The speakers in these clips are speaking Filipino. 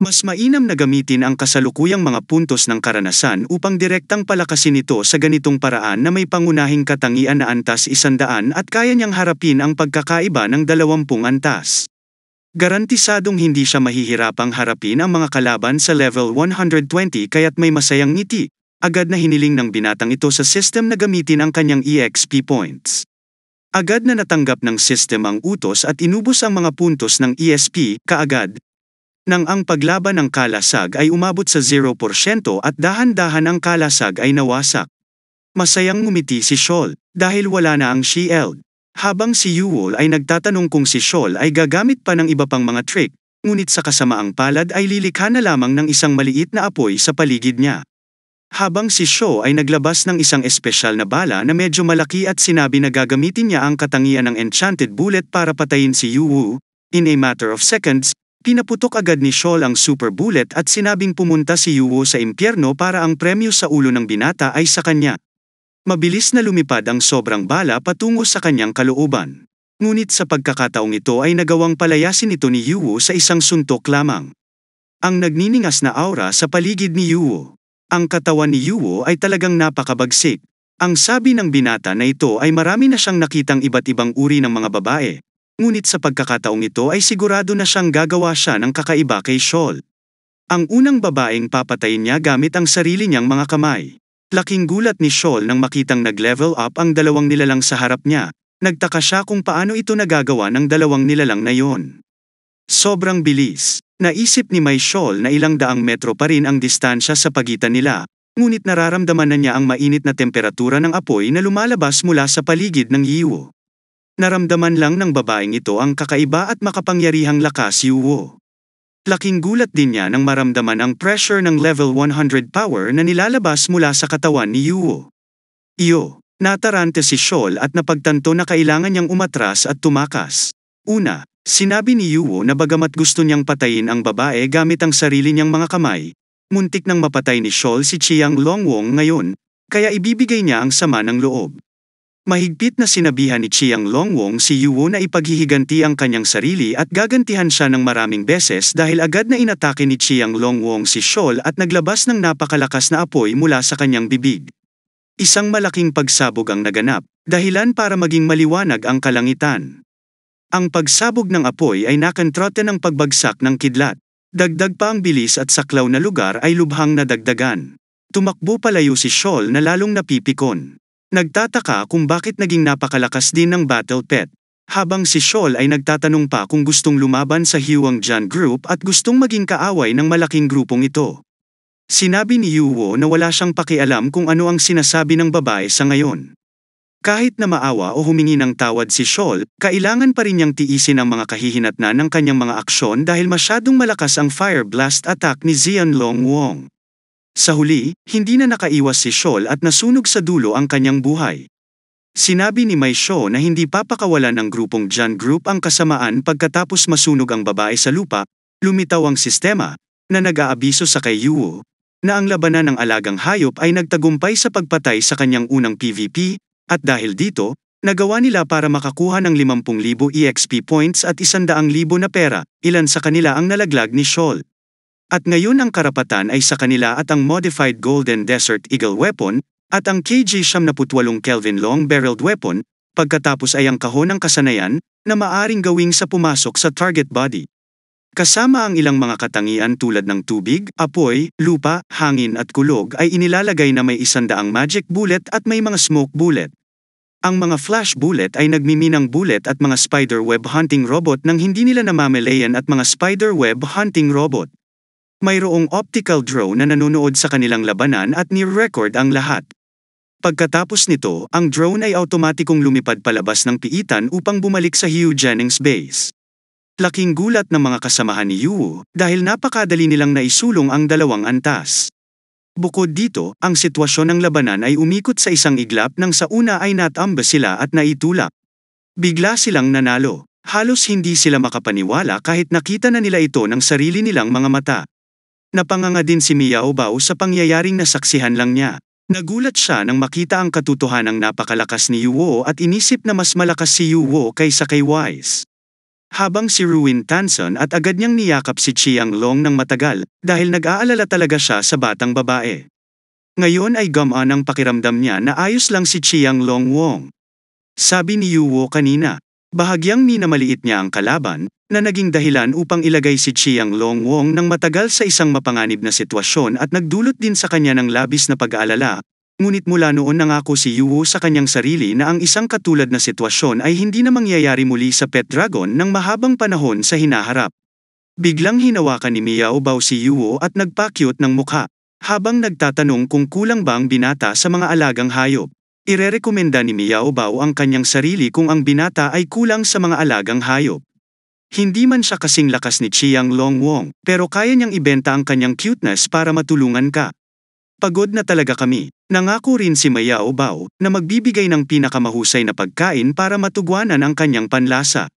Mas mainam na gamitin ang kasalukuyang mga puntos ng karanasan upang direktang palakasin ito sa ganitong paraan na may pangunahing katangian na antas isandaan at kaya niyang harapin ang pagkakaiba ng dalawampung antas. Garantisadong hindi siya mahihirapang harapin ang mga kalaban sa level 120 kaya't may masayang ngiti, agad na hiniling ng binatang ito sa system na gamitin ang kanyang EXP points. Agad na natanggap ng system ang utos at inubos ang mga puntos ng ESP kaagad, nang ang paglaban ng kalasag ay umabot sa 0% at dahan-dahan ang kalasag ay nawasak. Masayang ngumiti si Shol dahil wala na ang shield. Habang si Yuwol ay nagtatanong kung si Shol ay gagamit pa ng iba pang mga trick, ngunit sa kasamaang palad ay lilikha na lamang ng isang maliit na apoy sa paligid niya. Habang si Shaw ay naglabas ng isang espesyal na bala na medyo malaki at sinabi na gagamitin niya ang katangian ng enchanted bullet para patayin si Yu in a matter of seconds, Pinaputok agad ni Scholl ang super bullet at sinabing pumunta si Yuwo sa impyerno para ang premyo sa ulo ng binata ay sa kanya. Mabilis na lumipad ang sobrang bala patungo sa kanyang kalooban. Ngunit sa pagkakataong ito ay nagawang palayasin ito ni Yuwo sa isang suntok lamang. Ang nagniningas na aura sa paligid ni Yuwo. Ang katawan ni Yuwo ay talagang napakabagsik. Ang sabi ng binata na ito ay marami na siyang nakitang iba't ibang uri ng mga babae, Ngunit sa pagkakataong ito ay sigurado na siyang gagawa siya ng kakaiba kay Shol. Ang unang babaeng papatayin niya gamit ang sarili niyang mga kamay. Laking gulat ni Shol nang makitang nag-level up ang dalawang nilalang sa harap niya. Nagtaka siya kung paano ito nagagawa ng dalawang nilalang na yon. Sobrang bilis. Naisip ni May Shol na ilang daang metro pa rin ang distansya sa pagitan nila, ngunit nararamdaman na niya ang mainit na temperatura ng apoy na lumalabas mula sa paligid ng iyo. Naramdaman lang ng babaeng ito ang kakaiba at makapangyarihang lakas Wu. Laking gulat din niya nang maramdaman ang pressure ng level 100 power na nilalabas mula sa katawan ni Yuwo. Iyo, natarante si Shoal at napagtanto na kailangan niyang umatras at tumakas. Una, sinabi ni Yuwo na bagamat gusto niyang patayin ang babae gamit ang sarili niyang mga kamay, muntik nang mapatay ni Shoal si Chiang Longwong ngayon, kaya ibibigay niya ang sama ng loob. Mahigpit na sinabihan ni Chiang Longwong si Yuwo na ipaghihiganti ang kanyang sarili at gagantihan siya ng maraming beses dahil agad na inatake ni Chiang Longwong si Shol at naglabas ng napakalakas na apoy mula sa kanyang bibig. Isang malaking pagsabog ang naganap, dahilan para maging maliwanag ang kalangitan. Ang pagsabog ng apoy ay nakantrote ng pagbagsak ng kidlat. Dagdag pa ang bilis at saklaw na lugar ay lubhang nadagdagan. Tumakbo palayo si Shol na lalong napipikon. Nagtataka kung bakit naging napakalakas din ng battle pet. Habang si Shol ay nagtatanong pa kung gustong lumaban sa Hiwang Jan Group at gustong maging kaaway ng malaking grupong ito. Sinabi ni Yuwo na wala siyang pakialam kung ano ang sinasabi ng babae sa ngayon. Kahit na maawa o humingi ng tawad si Shol, kailangan pa rin niyang tiisin ang mga kahihinatnan ng kanyang mga aksyon dahil masyadong malakas ang fire blast attack ni Long Wong. Sa huli, hindi na nakaiwas si Shol at nasunog sa dulo ang kanyang buhay. Sinabi ni May Shaw na hindi papakawalan ng grupong John Group ang kasamaan pagkatapos masunog ang babae sa lupa, lumitaw ang sistema, na nag-aabiso sa kay Yuo, na ang labanan ng alagang hayop ay nagtagumpay sa pagpatay sa kanyang unang PVP, at dahil dito, nagawa nila para makakuha ng 50,000 EXP points at 100,000 na pera, ilan sa kanila ang nalaglag ni Shaw. At ngayon ang karapatan ay sa kanila at ang Modified Golden Desert Eagle Weapon, at ang KG-78 Kelvin Long-Barreled Weapon, pagkatapos ay ang kahon ng kasanayan, na maaring gawing sa pumasok sa target body. Kasama ang ilang mga katangian tulad ng tubig, apoy, lupa, hangin at kulog ay inilalagay na may isandaang magic bullet at may mga smoke bullet. Ang mga flash bullet ay nagmiminang bullet at mga spider web hunting robot nang hindi nila namamalayan at mga spider web hunting robot mayroong optical drone na nanonood sa kanilang labanan at ni-record ang lahat. Pagkatapos nito, ang drone ay automatikong lumipad palabas ng piitan upang bumalik sa Hugh Jennings base. Laking gulat ng mga kasamahan ni Yu dahil napakadali nilang naisulong ang dalawang antas. Bukod dito, ang sitwasyon ng labanan ay umikot sa isang iglap nang sa una ay natamba sila at naitulak. Bigla silang nanalo. Halos hindi sila makapaniwala kahit nakita na nila ito ng sarili nilang mga mata. Napanganga din si Miao Bao sa pangyayaring nasaksihan lang niya. Nagulat siya nang makita ang katotohanang napakalakas ni Yuwo at inisip na mas malakas si Yuwo kaysa kay Wise. Habang si Ruin Tanson at agad niyang niyakap si Chiang Long ng matagal dahil nag-aalala talaga siya sa batang babae. Ngayon ay gama ang pakiramdam niya na ayos lang si Chiang Long Wong. Sabi ni Yuwo kanina, bahagyang minamaliit niya ang kalaban na naging dahilan upang ilagay si Chiang Long Wong ng matagal sa isang mapanganib na sitwasyon at nagdulot din sa kanya ng labis na pag-aalala, ngunit mula noon nangako si Yuho sa kanyang sarili na ang isang katulad na sitwasyon ay hindi na mangyayari muli sa Pet Dragon ng mahabang panahon sa hinaharap. Biglang hinawakan ni Miao Bao si Yuho at nagpakyot ng mukha, habang nagtatanong kung kulang bang binata sa mga alagang hayop. Irerekomenda ni Miao Bao ang kanyang sarili kung ang binata ay kulang sa mga alagang hayop. Hindi man siya kasing lakas ni Chiang Long Wong, pero kaya niyang ibenta ang kanyang cuteness para matulungan ka. Pagod na talaga kami. Nangako rin si Maya Bao na magbibigay ng pinakamahusay na pagkain para matugwanan ang kanyang panlasa.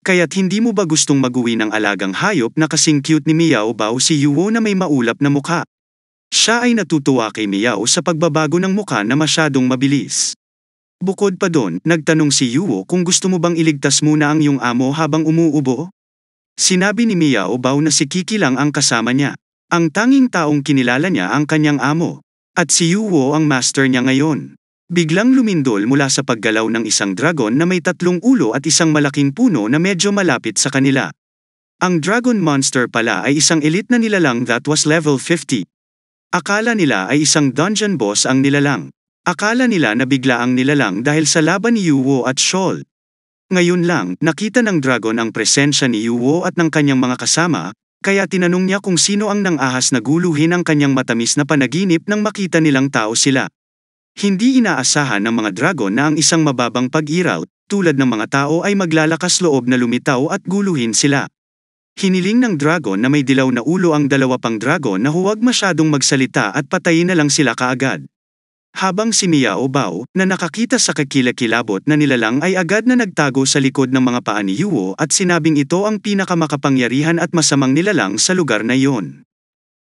Kaya't hindi mo ba gustong maguwi ng alagang hayop na kasing cute ni Miao Bao si Yuo na may maulap na mukha? Siya ay natutuwa kay Miao sa pagbabago ng mukha na masyadong mabilis. Bukod pa doon, nagtanong si Yuo kung gusto mo bang iligtas muna ang iyong amo habang umuubo? Sinabi ni Mia Obao na si Kiki lang ang kasama niya. Ang tanging taong kinilala niya ang kanyang amo. At si Yuo ang master niya ngayon. Biglang lumindol mula sa paggalaw ng isang dragon na may tatlong ulo at isang malaking puno na medyo malapit sa kanila. Ang dragon monster pala ay isang elite na nilalang that was level 50. Akala nila ay isang dungeon boss ang nilalang. Akala nila na bigla nilalang dahil sa laban ni Yuwo at Shol. Ngayon lang, nakita ng dragon ang presensya ni Yuwo at ng kanyang mga kasama, kaya tinanong niya kung sino ang nangahas na guluhin ang kanyang matamis na panaginip nang makita nilang tao sila. Hindi inaasahan ng mga dragon na ang isang mababang pag-iraw, tulad ng mga tao ay maglalakas loob na lumitaw at guluhin sila. Hiniling ng dragon na may dilaw na ulo ang dalawa pang dragon na huwag masyadong magsalita at patayin na lang sila kaagad habang si Miao Bao, na nakakita sa kakilakilabot na nilalang ay agad na nagtago sa likod ng mga paa ni Yuo at sinabing ito ang pinakamakapangyarihan at masamang nilalang sa lugar na iyon.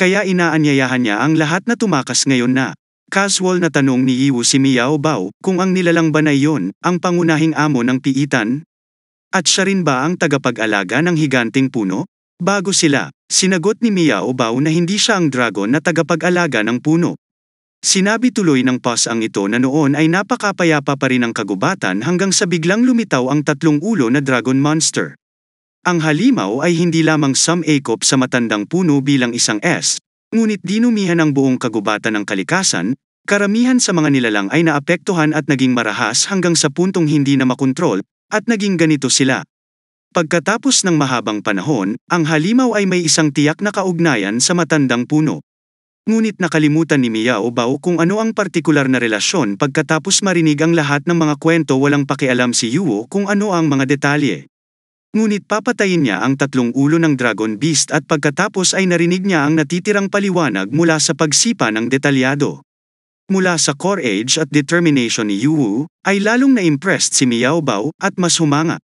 Kaya inaanyayahan niya ang lahat na tumakas ngayon na. Casual na tanong ni Yuo si Miao Bao kung ang nilalang ba na iyon ang pangunahing amo ng piitan? At siya rin ba ang tagapag-alaga ng higanting puno? Bago sila, sinagot ni Miao Bao na hindi siya ang dragon na tagapag-alaga ng puno, Sinabi tuloy ng ang ito na noon ay napakapayapa pa rin ang kagubatan hanggang sa biglang lumitaw ang tatlong ulo na dragon monster. Ang halimaw ay hindi lamang sumakop sa matandang puno bilang isang S, ngunit dinumihan ang buong kagubatan ng kalikasan, karamihan sa mga nilalang ay naapektuhan at naging marahas hanggang sa puntong hindi na makontrol, at naging ganito sila. Pagkatapos ng mahabang panahon, ang halimaw ay may isang tiyak na kaugnayan sa matandang puno. Ngunit nakalimutan ni Miao Bao kung ano ang partikular na relasyon pagkatapos marinig ang lahat ng mga kwento walang pakialam si Yuo kung ano ang mga detalye. Ngunit papatayin niya ang tatlong ulo ng Dragon Beast at pagkatapos ay narinig niya ang natitirang paliwanag mula sa pagsipa ng detalyado. Mula sa core age at determination ni Yuwu, ay lalong na-impressed si Miao Bao at mas humanga.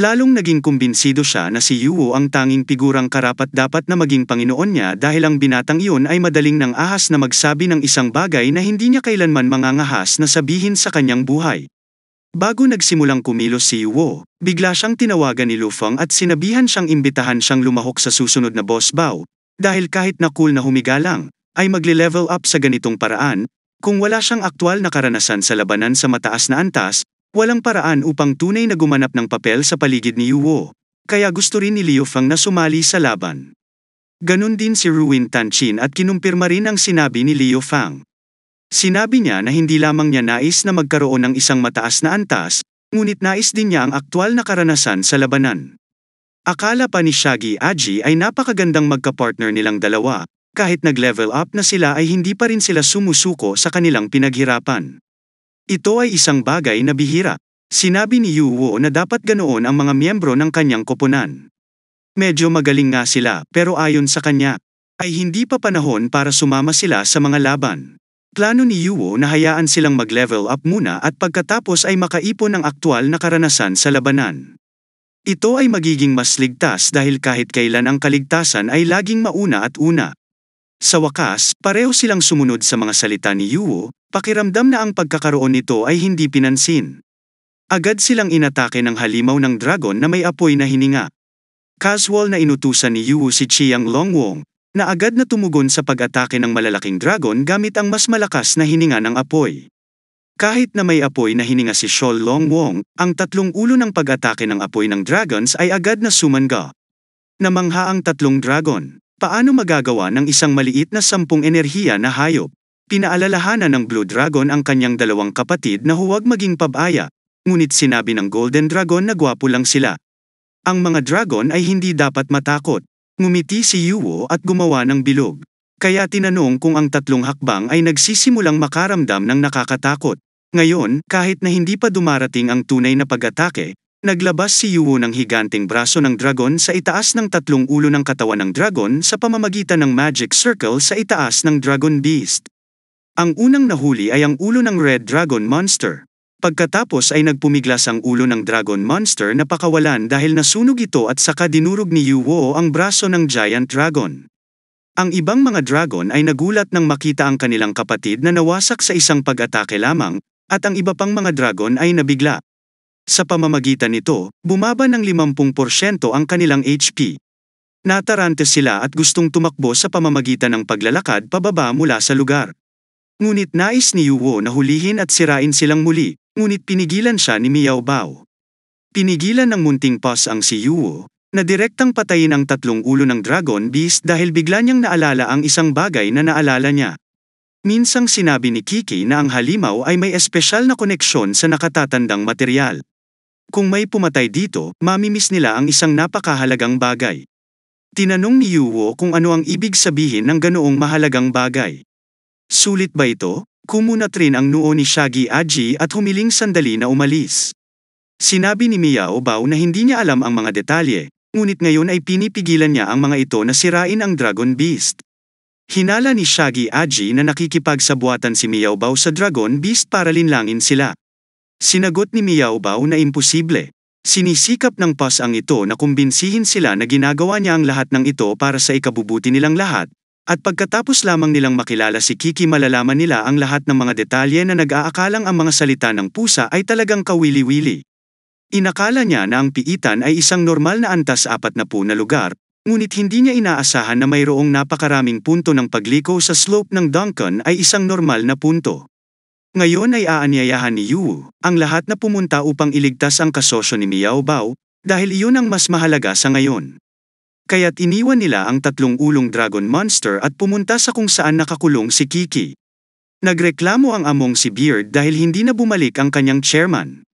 Lalong naging kumbinsido siya na si Yuwo ang tanging pigurang karapat dapat na maging Panginoon niya dahil ang binatang iyon ay madaling nang ahas na magsabi ng isang bagay na hindi niya kailanman mangangahas na sabihin sa kanyang buhay. Bago nagsimulang kumilos si Yuwo, bigla siyang tinawagan ni Lufang at sinabihan siyang imbitahan siyang lumahok sa susunod na boss bow, dahil kahit na cool na humiga lang, ay magle-level up sa ganitong paraan, kung wala siyang aktwal na karanasan sa labanan sa mataas na antas, Walang paraan upang tunay na gumanap ng papel sa paligid ni Yuwo, kaya gusto rin ni Liu Fang na sumali sa laban. Ganun din si Ruin Tanchin at kinumpirma rin ang sinabi ni Liu Fang. Sinabi niya na hindi lamang niya nais na magkaroon ng isang mataas na antas, ngunit nais din niya ang aktwal na karanasan sa labanan. Akala pa ni Shaggy Aji ay napakagandang magka-partner nilang dalawa, kahit nag-level up na sila ay hindi pa rin sila sumusuko sa kanilang pinaghirapan. Ito ay isang bagay na bihira. Sinabi ni Yuwo na dapat ganoon ang mga miyembro ng kanyang koponan. Medyo magaling nga sila pero ayon sa kanya, ay hindi pa panahon para sumama sila sa mga laban. Plano ni Yuwo na hayaan silang mag-level up muna at pagkatapos ay makaipon ng aktwal na karanasan sa labanan. Ito ay magiging mas ligtas dahil kahit kailan ang kaligtasan ay laging mauna at una. Sa wakas, pareho silang sumunod sa mga salita ni Yuo, pakiramdam na ang pagkakaroon nito ay hindi pinansin. Agad silang inatake ng halimaw ng dragon na may apoy na hininga. Casual na inutusan ni Yuo si Chiang Longwong, na agad na tumugon sa pag-atake ng malalaking dragon gamit ang mas malakas na hininga ng apoy. Kahit na may apoy na hininga si Shol Longwong, ang tatlong ulo ng pag-atake ng apoy ng dragons ay agad na sumanga. Namangha ang tatlong dragon. Paano magagawa ng isang maliit na sampung enerhiya na hayop? Pinaalalahanan ng Blue Dragon ang kanyang dalawang kapatid na huwag maging pabaya, ngunit sinabi ng Golden Dragon na gwapo lang sila. Ang mga dragon ay hindi dapat matakot. Ngumiti si Yuwo at gumawa ng bilog. Kaya tinanong kung ang tatlong hakbang ay nagsisimulang makaramdam ng nakakatakot. Ngayon, kahit na hindi pa dumarating ang tunay na pag-atake, Naglabas si Yuwo ng higanting braso ng dragon sa itaas ng tatlong ulo ng katawan ng dragon sa pamamagitan ng magic circle sa itaas ng dragon beast. Ang unang nahuli ay ang ulo ng red dragon monster. Pagkatapos ay nagpumiglas ang ulo ng dragon monster na pakawalan dahil nasunog ito at saka dinurog ni Yuwo ang braso ng giant dragon. Ang ibang mga dragon ay nagulat nang makita ang kanilang kapatid na nawasak sa isang pag-atake lamang, at ang iba pang mga dragon ay nabigla. Sa pamamagitan nito, bumaba ng 50% ang kanilang HP. Natarante sila at gustong tumakbo sa pamamagitan ng paglalakad pababa mula sa lugar. Ngunit nais ni Yuwo na hulihin at sirain silang muli, ngunit pinigilan siya ni Miao Bao. Pinigilan ng munting pas ang si Yuwo, na direktang patayin ang tatlong ulo ng Dragon Beast dahil bigla niyang naalala ang isang bagay na naalala niya. Minsang sinabi ni Kiki na ang halimaw ay may espesyal na koneksyon sa nakatatandang material. Kung may pumatay dito, mamimiss nila ang isang napakahalagang bagay. Tinanong ni Yuwo kung ano ang ibig sabihin ng ganoong mahalagang bagay. Sulit ba ito? Kumunat rin ang noo ni Shaggy Aji at humiling sandali na umalis. Sinabi ni Miao Bao na hindi niya alam ang mga detalye, ngunit ngayon ay pinipigilan niya ang mga ito na sirain ang Dragon Beast. Hinala ni Shaggy Aji na nakikipagsabuatan si Miao Bao sa Dragon Beast para linlangin sila. Sinagot ni Miao Bao na imposible. Sinisikap ng PAS ang ito na kumbinsihin sila na ginagawa niya ang lahat ng ito para sa ikabubuti nilang lahat, at pagkatapos lamang nilang makilala si Kiki malalaman nila ang lahat ng mga detalye na nag-aakalang ang mga salita ng pusa ay talagang kawili-wili. Inakala niya na ang piitan ay isang normal na antas apat na po na lugar, ngunit hindi niya inaasahan na mayroong napakaraming punto ng pagliko sa slope ng Duncan ay isang normal na punto. Ngayon ay aanyayahan ni Yu ang lahat na pumunta upang iligtas ang kasosyo ni Miao Bao dahil iyon ang mas mahalaga sa ngayon. Kaya't iniwan nila ang tatlong ulong dragon monster at pumunta sa kung saan nakakulong si Kiki. Nagreklamo ang among si Beard dahil hindi na bumalik ang kanyang chairman.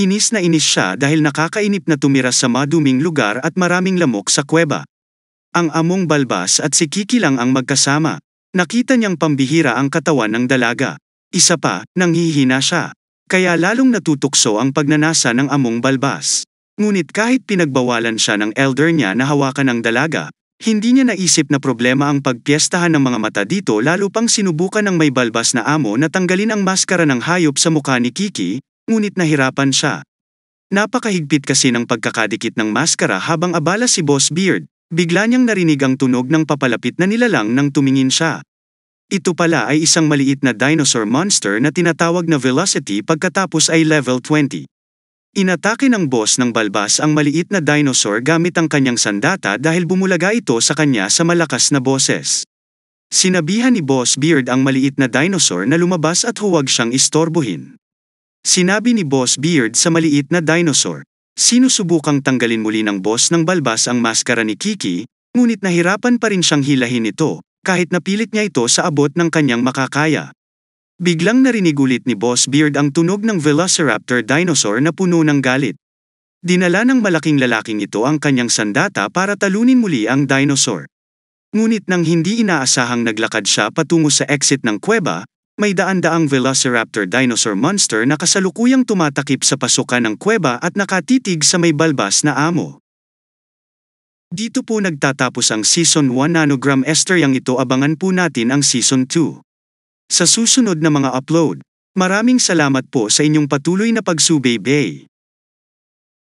Inis na inis siya dahil nakakainip na tumira sa maduming lugar at maraming lamok sa kuweba. Ang among balbas at si Kiki lang ang magkasama. Nakita niyang pambihira ang katawan ng dalaga. Isa pa, nanghihina siya. Kaya lalong natutukso ang pagnanasa ng among balbas. Ngunit kahit pinagbawalan siya ng elder niya na hawakan ng dalaga, hindi niya naisip na problema ang pagpiestahan ng mga mata dito lalo pang sinubukan ng may balbas na amo na tanggalin ang maskara ng hayop sa mukha ni Kiki, ngunit nahirapan siya. Napakahigpit kasi ng pagkakadikit ng maskara habang abala si Boss Beard, bigla niyang narinig ang tunog ng papalapit na nilalang nang tumingin siya. Ito pala ay isang maliit na dinosaur monster na tinatawag na Velocity pagkatapos ay level 20. Inatake ng boss ng balbas ang maliit na dinosaur gamit ang kanyang sandata dahil bumulaga ito sa kanya sa malakas na boses. Sinabihan ni Boss Beard ang maliit na dinosaur na lumabas at huwag siyang istorbohin. Sinabi ni Boss Beard sa maliit na dinosaur, sinusubukang tanggalin muli ng boss ng balbas ang maskara ni Kiki, ngunit nahirapan pa rin siyang hilahin ito, kahit napilit niya ito sa abot ng kanyang makakaya. Biglang narinig ulit ni Boss Beard ang tunog ng Velociraptor dinosaur na puno ng galit. Dinala ng malaking lalaking ito ang kanyang sandata para talunin muli ang dinosaur. Ngunit nang hindi inaasahang naglakad siya patungo sa exit ng kuweba, may daan-daang Velociraptor dinosaur monster na kasalukuyang tumatakip sa pasukan ng kuweba at nakatitig sa may balbas na amo. Dito po nagtatapos ang Season 1 Nanogram Esther yang ito abangan po natin ang Season 2. Sa susunod na mga upload, maraming salamat po sa inyong patuloy na pagsubaybay.